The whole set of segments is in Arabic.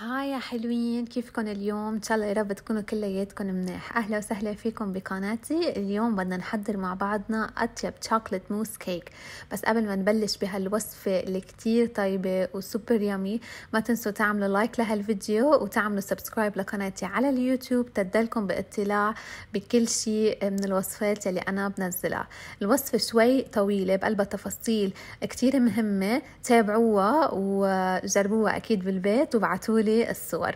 هاي يا حلوين كيفكن اليوم ان شاء الله يا رب تكونوا كلياتكم منيح اهلا وسهلا فيكم بقناتي اليوم بدنا نحضر مع بعضنا اطيب شوكليت موس كيك بس قبل ما نبلش بهالوصفه اللي كتير طيبه وسوبر يامي ما تنسوا تعملوا لايك لهالفيديو وتعملوا سبسكرايب لقناتي على اليوتيوب تدلكم باطلاع بكل شيء من الوصفات اللي انا بنزلها الوصفه شوي طويله بقلبها تفاصيل كتير مهمه تابعوها وجربوها اكيد بالبيت وبعتولي الصور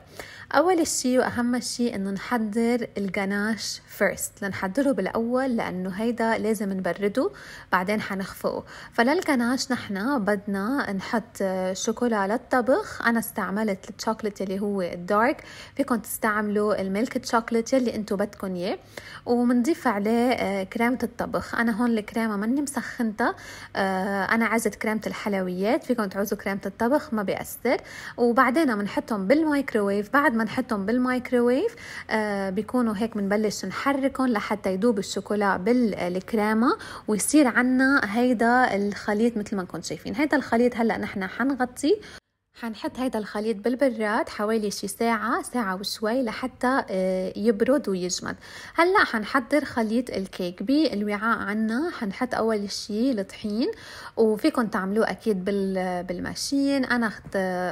أول شيء وأهم شيء إنه نحضر الجناش فيرست لنحضره بالأول لأنه هيدا لازم نبرده بعدين حنخفقه فللجناش نحنا بدنا نحط شوكولا للطبخ أنا استعملت الشوكلت اللي هو الدارك فيكم تستعملوا الميلك تشوكلت اللي انتو بدكم اياه ومنضيف عليه آه، كريمة الطبخ أنا هون الكريمة مني مسخنتها آه، أنا عزت كريمة الحلويات فيكم تعوزوا كريمة الطبخ ما بيأثر وبعدين بنحطهم نحطهم بالمايكروويف بعد ما نحطهم بالمايكروويف آه بيكونوا هيك بنبلش نحركهم لحتى يذوب الشوكولا بالكريمه ويصير عنا هيدا الخليط مثل ما نكون شايفين هيدا الخليط هلا نحن حنغطيه حنحط هيدا الخليط بالبراد حوالي شي ساعة ساعة وشوي لحتى آه، يبرد ويجمد هلا حنحضر خليط الكيك بالوعاء عنا حنحط اول شي الطحين وفيكن تعملوه اكيد بالماشين انا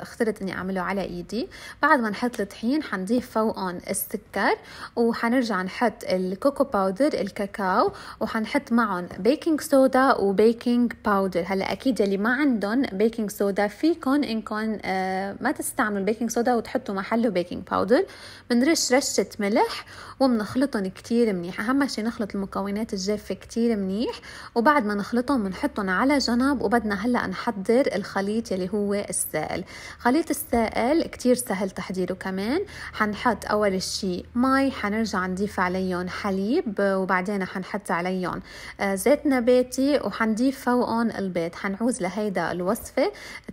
اخترت اني اعمله على ايدي بعد ما نحط الطحين حنضيف فوقهم السكر وحنرجع نحط الكوكو باودر الكاكاو وحنحط معهم بيكنج سودا وبيكنج باودر هلا اكيد يلي ما عندهم بيكنج سودا فيكن انكم آه، ما تستعملوا البيكنج صودا وتحطوا محله بيكنج باودر بنرش رشة ملح وبنخلطهم كتير منيح أهم شي نخلط المكونات الجافة كتير منيح وبعد ما نخلطهم بنحطهم على جنب وبدنا هلأ نحضر الخليط يلي هو السائل خليط السائل كتير سهل تحضيره كمان حنحط أول شي مي حنرجع نضيف عليهم حليب وبعدين حنحط عليهم آه، زيت نباتي وحنضيف فوقهم البيض حنعوز لهيدا الوصفة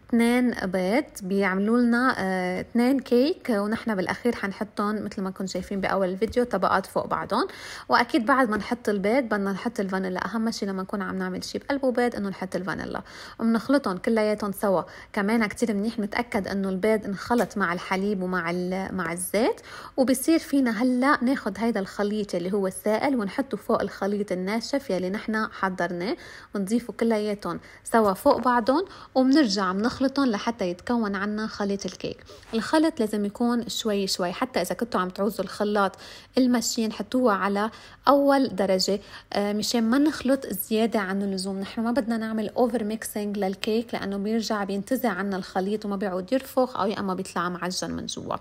اثنين بيض بيعملوا لنا آه، اثنين كيك ونحن بالاخير حنحطهم مثل ما كنتم شايفين باول الفيديو طبقات فوق بعضهم واكيد بعد ما نحط البيض بدنا نحط الفانيلا اهم شيء لما نكون عم نعمل شيء بقلبه بيض انه نحط الفانيلا وبنخلطهم كلياتهم سوا كمان كثير منيح نتاكد انه البيض انخلط مع الحليب ومع مع الزيت وبصير فينا هلا ناخذ هيدا الخليط اللي هو السائل ونحطه فوق الخليط الناشف يلي نحن حضرناه ونضيفه كلياتهم سوا فوق بعضهم وبنرجع بنخلطهم لحتى يتكون بتكون عنا خليط الكيك الخلط لازم يكون شوي شوي حتى إذا كنتوا عم تعوزوا الخلاط المشين حطوها على أول درجة آه، مشان ما نخلط زيادة عن اللزوم نحن ما بدنا نعمل أوفر ميكسينج للكيك لأنه بيرجع بينتزع عنا الخليط وما بيعود يرفخ أو يا أما بيطلع معجن من جوا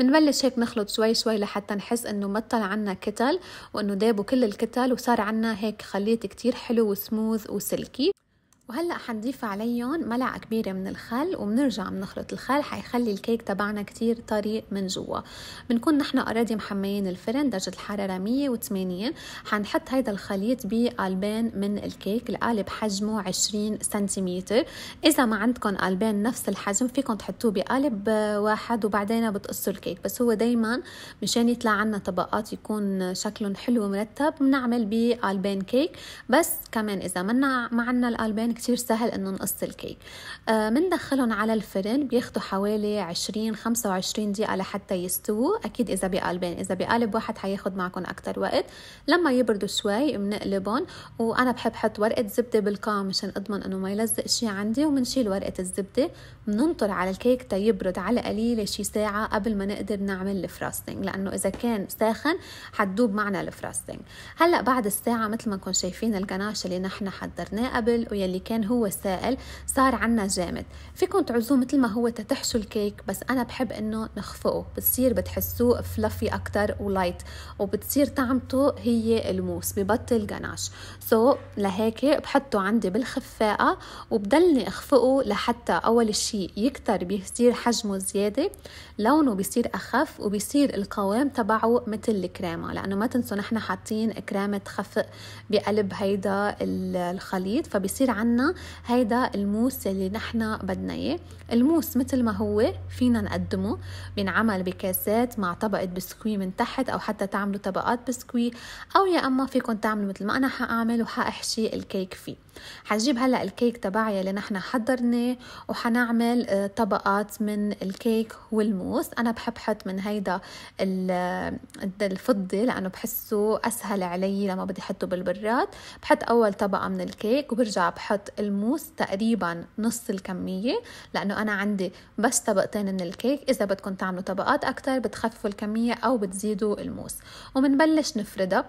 بنبلش هيك نخلط شوي شوي لحتى نحس إنه ما طلع عنا كتل وإنه دابوا كل الكتل وصار عنا هيك خليط كتير حلو وسموث وسلكي وهلا حنضيف عليهم ملعقه كبيره من الخل وبنرجع بنخلط الخل حيخلي الكيك تبعنا كتير طري من جوا بنكون نحن اوريدي محميين الفرن درجه الحراره 180 حنحط هيدا الخليط بقالبين من الكيك القالب حجمه 20 سنتيمتر اذا ما عندكم قالبين نفس الحجم فيكم تحطوه بقالب واحد وبعدين بتقصوا الكيك بس هو دايما مشان يطلع عنا طبقات يكون شكلهم حلو ومرتب بنعمل بقالبين كيك بس كمان اذا ما معنا القالبين كتير سهل انه نقص الكيك بندخلهم آه، على الفرن بياخدوا حوالي 20 25 دقيقه لحتى يستووا اكيد اذا بقالبين اذا بقالب واحد حياخد معكم اكتر وقت لما يبردوا شوي بنقلبهم وانا بحب احط ورقه زبده بالقاع مشان اضمن انه ما يلزق شيء عندي وبنشيل ورقه الزبده بننطر على الكيك تا يبرد على قليله شي ساعه قبل ما نقدر نعمل الفراستنج لانه اذا كان ساخن حتدوب معنا الفراستنج هلا بعد الساعه مثل ما كنتم شايفين الجناش اللي نحن حضرناه قبل ويلي كان هو السائل صار عنا جامد فيكم تعزوه مثل ما هو تتحشوا الكيك بس أنا بحب إنه نخفقه بتصير بتحسوه فلفي أكتر ولايت وبتصير طعمته هي الموس ببطل جناش سو so, لهيك بحطه عندي بالخفاقة وبضلني أخفقه لحتى أول شيء يكتر بيصير حجمه زيادة لونه بيصير أخف وبيصير القوام تبعه مثل الكريمة لأنه ما تنسوا نحن حاطين كريمة خفق بقلب هيدا الخليط فبيصير عنا عنا هيدا الموس اللي نحن بدنا اياه الموس مثل ما هو فينا نقدمه بينعمل بكاسات مع طبقة بسكوي من تحت أو حتى تعملوا طبقات بسكوي أو يا أما فيكم تعملوا مثل ما أنا حأعمل وحأحشي الكيك فيه حنجيب هلا الكيك تبعي اللي نحن حضرناه وحنعمل آه، طبقات من الكيك والموس انا بحب حط من هيدا آه، الفضي لانه بحسه اسهل علي لما بدي احطه بالبراد بحط اول طبقه من الكيك وبرجع بحط الموس تقريبا نص الكميه لانه انا عندي بس طبقتين من الكيك اذا بدكم تعملوا طبقات اكثر بتخففوا الكميه او بتزيدوا الموس وبنبلش نفردها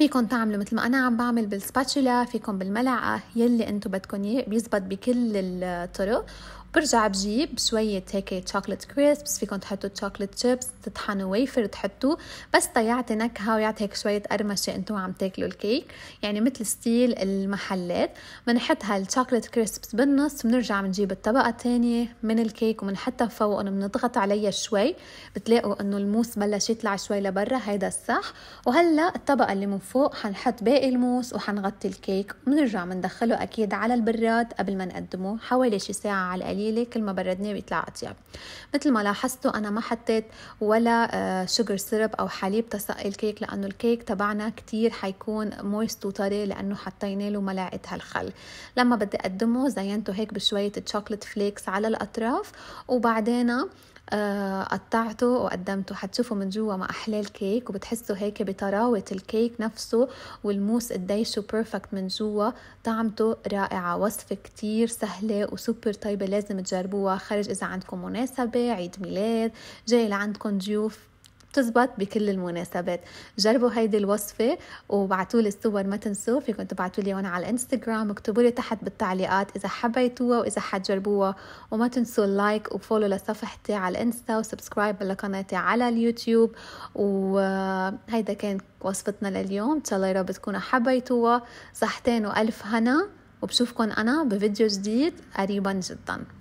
فيكم تعملوا مثل ما انا عم بعمل بالسباتشولا فيكم بالملعقه يلي انتم بدكم اياه بيزبط بكل الطرق برجع بجيب شوية هيك تشوكلت كريسبس فيكم تحطوا تشوكلت شيبس تطحنوا ويفر تحطوه بس تيعطي نكهة ويعطي هيك شوية قرمشة انتم عم تاكلوا الكيك يعني مثل ستيل المحلات بنحط هالتشوكلت كريسبس بالنص بنرجع بنجيب الطبقة الثانية من الكيك وبنحطها فوق بنضغط عليها شوي بتلاقوا انه الموس بلش يطلع شوي لبرا هيدا الصح وهلا الطبقة اللي من فوق حنحط باقي الموس وحنغطي الكيك وبنرجع بندخله اكيد على البراد قبل ما نقدمه حوالي شي ساعة على القليل قليله كل ما بردناه بيطلع اطيب مثل ما لاحظتوا انا ما حطيت ولا شوجر آه، سيرب او حليب تسقي الكيك لانه الكيك تبعنا كتير حيكون مويست وطري لانه حطينا له ملاعقه هالخل لما بدي اقدمه زينته هيك بشويه تشوكلت فليكس على الاطراف وبعدين آه، قطعته وقدمته حتشوفوا من جوا ما احلى الكيك وبتحسوا هيك بطراوه الكيك نفسه والموس قديشه بيرفكت من جوا طعمته رائعه وصفه كتير سهله وسوبر طيبه لازم تجربوها خارج اذا عندكم مناسبه عيد ميلاد جاي لعندكم ضيوف بتزبط بكل المناسبات جربوا هيدي الوصفة وبعتوا لي الصور ما تنسوا فيكم تبعتوا لي على الانستغرام اكتبوا لي تحت بالتعليقات إذا حبيتوها وإذا حتجربوها وما تنسوا اللايك وفولو لصفحتي على الانستا وسبسكرايب لقناتي على اليوتيوب وهيدا كان وصفتنا لليوم إن شاء الله يا رب تكونوا حبيتوها صحتين وألف هنا وبشوفكن أنا بفيديو جديد قريبا جداً